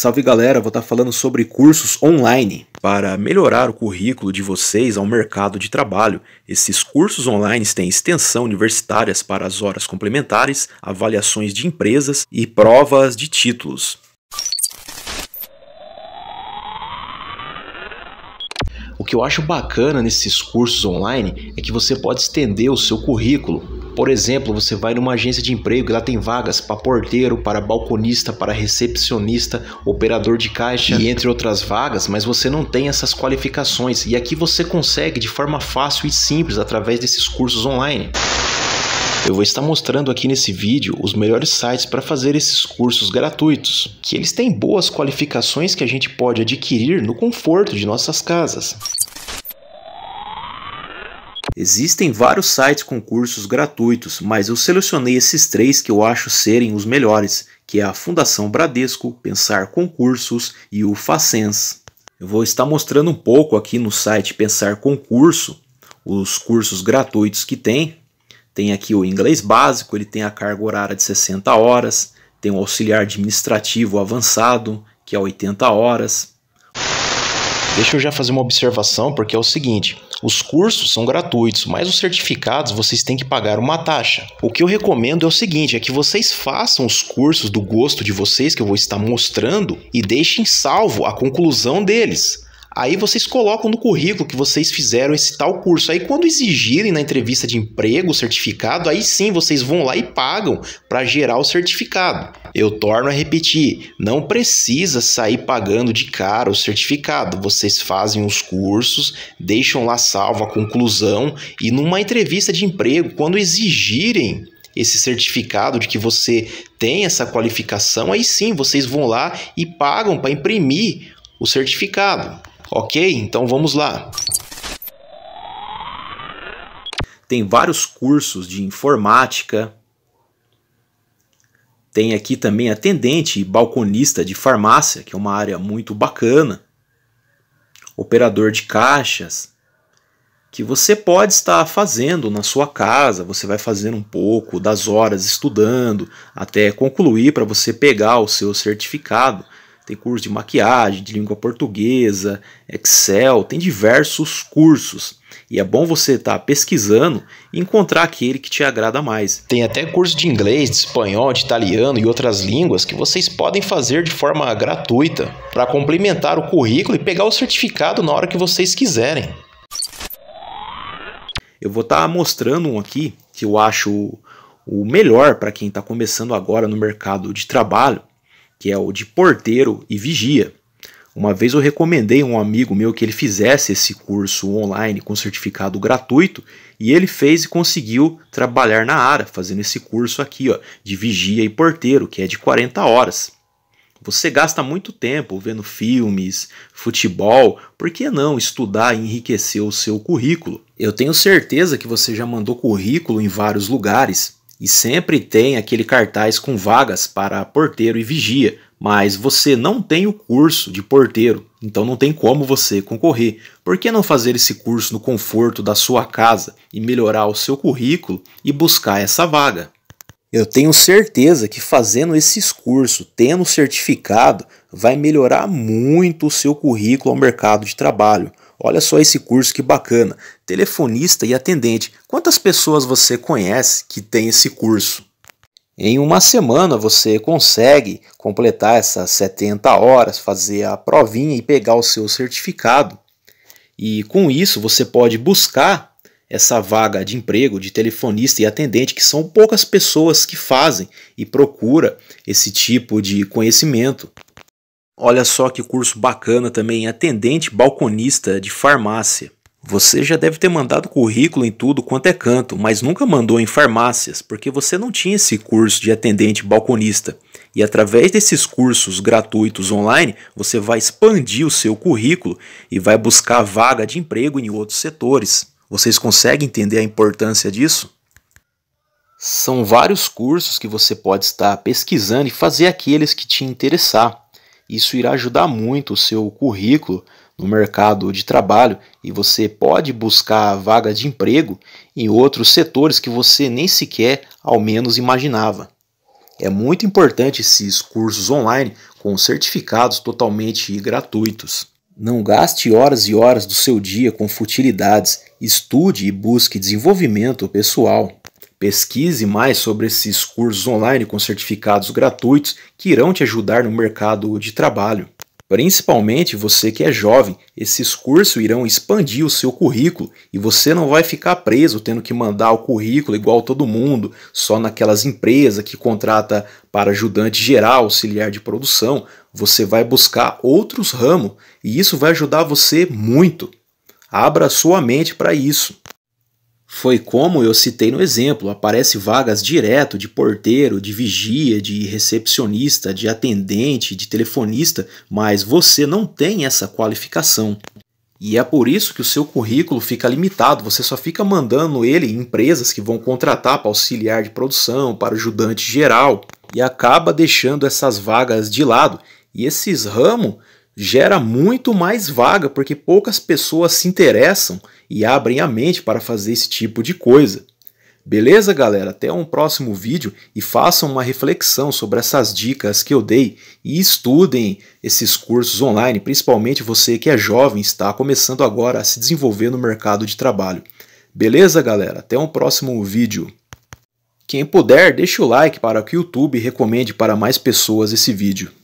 Salve galera, vou estar tá falando sobre cursos online. Para melhorar o currículo de vocês ao mercado de trabalho, esses cursos online têm extensão universitárias para as horas complementares, avaliações de empresas e provas de títulos. O que eu acho bacana nesses cursos online é que você pode estender o seu currículo por exemplo, você vai numa agência de emprego e lá tem vagas para porteiro, para balconista, para recepcionista, operador de caixa e entre outras vagas, mas você não tem essas qualificações. E aqui você consegue de forma fácil e simples através desses cursos online. Eu vou estar mostrando aqui nesse vídeo os melhores sites para fazer esses cursos gratuitos, que eles têm boas qualificações que a gente pode adquirir no conforto de nossas casas. Existem vários sites com cursos gratuitos, mas eu selecionei esses três que eu acho serem os melhores, que é a Fundação Bradesco, Pensar Concursos e o Facens. Eu vou estar mostrando um pouco aqui no site Pensar Concurso, os cursos gratuitos que tem. Tem aqui o inglês básico, ele tem a carga horária de 60 horas, tem o auxiliar administrativo avançado, que é 80 horas, Deixa eu já fazer uma observação, porque é o seguinte: os cursos são gratuitos, mas os certificados vocês têm que pagar uma taxa. O que eu recomendo é o seguinte: é que vocês façam os cursos do gosto de vocês, que eu vou estar mostrando, e deixem salvo a conclusão deles. Aí vocês colocam no currículo que vocês fizeram esse tal curso. Aí quando exigirem na entrevista de emprego o certificado, aí sim vocês vão lá e pagam para gerar o certificado. Eu torno a repetir, não precisa sair pagando de cara o certificado. Vocês fazem os cursos, deixam lá salvo a conclusão e numa entrevista de emprego, quando exigirem esse certificado de que você tem essa qualificação, aí sim vocês vão lá e pagam para imprimir o certificado. OK? Então vamos lá. Tem vários cursos de informática, tem aqui também atendente e balconista de farmácia, que é uma área muito bacana. Operador de caixas, que você pode estar fazendo na sua casa, você vai fazer um pouco das horas estudando até concluir para você pegar o seu certificado. Tem curso de maquiagem, de língua portuguesa, Excel, tem diversos cursos. E é bom você estar tá pesquisando e encontrar aquele que te agrada mais. Tem até curso de inglês, de espanhol, de italiano e outras línguas que vocês podem fazer de forma gratuita para complementar o currículo e pegar o certificado na hora que vocês quiserem. Eu vou estar tá mostrando um aqui que eu acho o melhor para quem está começando agora no mercado de trabalho, que é o de porteiro e vigia. Uma vez eu recomendei a um amigo meu que ele fizesse esse curso online com certificado gratuito e ele fez e conseguiu trabalhar na área, fazendo esse curso aqui ó, de vigia e porteiro, que é de 40 horas. Você gasta muito tempo vendo filmes, futebol, por que não estudar e enriquecer o seu currículo? Eu tenho certeza que você já mandou currículo em vários lugares e sempre tem aquele cartaz com vagas para porteiro e vigia, mas você não tem o curso de porteiro, então não tem como você concorrer. Por que não fazer esse curso no conforto da sua casa e melhorar o seu currículo e buscar essa vaga? Eu tenho certeza que fazendo esses cursos, tendo certificado, vai melhorar muito o seu currículo ao mercado de trabalho. Olha só esse curso que bacana: telefonista e atendente. Quantas pessoas você conhece que tem esse curso? Em uma semana você consegue completar essas 70 horas, fazer a provinha e pegar o seu certificado. E com isso você pode buscar essa vaga de emprego de telefonista e atendente, que são poucas pessoas que fazem e procura esse tipo de conhecimento. Olha só que curso bacana também, atendente balconista de farmácia. Você já deve ter mandado currículo em tudo quanto é canto, mas nunca mandou em farmácias, porque você não tinha esse curso de atendente balconista. E através desses cursos gratuitos online, você vai expandir o seu currículo e vai buscar vaga de emprego em outros setores. Vocês conseguem entender a importância disso? São vários cursos que você pode estar pesquisando e fazer aqueles que te interessar. Isso irá ajudar muito o seu currículo no mercado de trabalho e você pode buscar vaga de emprego em outros setores que você nem sequer ao menos imaginava. É muito importante esses cursos online com certificados totalmente gratuitos. Não gaste horas e horas do seu dia com futilidades. Estude e busque desenvolvimento pessoal. Pesquise mais sobre esses cursos online com certificados gratuitos que irão te ajudar no mercado de trabalho. Principalmente você que é jovem, esses cursos irão expandir o seu currículo e você não vai ficar preso tendo que mandar o currículo igual todo mundo, só naquelas empresas que contrata para ajudante geral, auxiliar de produção. Você vai buscar outros ramos e isso vai ajudar você muito. Abra sua mente para isso. Foi como eu citei no exemplo, aparece vagas direto de porteiro, de vigia, de recepcionista, de atendente, de telefonista, mas você não tem essa qualificação. E é por isso que o seu currículo fica limitado, você só fica mandando ele em empresas que vão contratar para auxiliar de produção, para ajudante geral, e acaba deixando essas vagas de lado. E esses ramos gera muito mais vaga, porque poucas pessoas se interessam e abrem a mente para fazer esse tipo de coisa. Beleza, galera? Até um próximo vídeo e façam uma reflexão sobre essas dicas que eu dei e estudem esses cursos online, principalmente você que é jovem, está começando agora a se desenvolver no mercado de trabalho. Beleza, galera? Até um próximo vídeo. Quem puder, deixe o like para que o YouTube recomende para mais pessoas esse vídeo.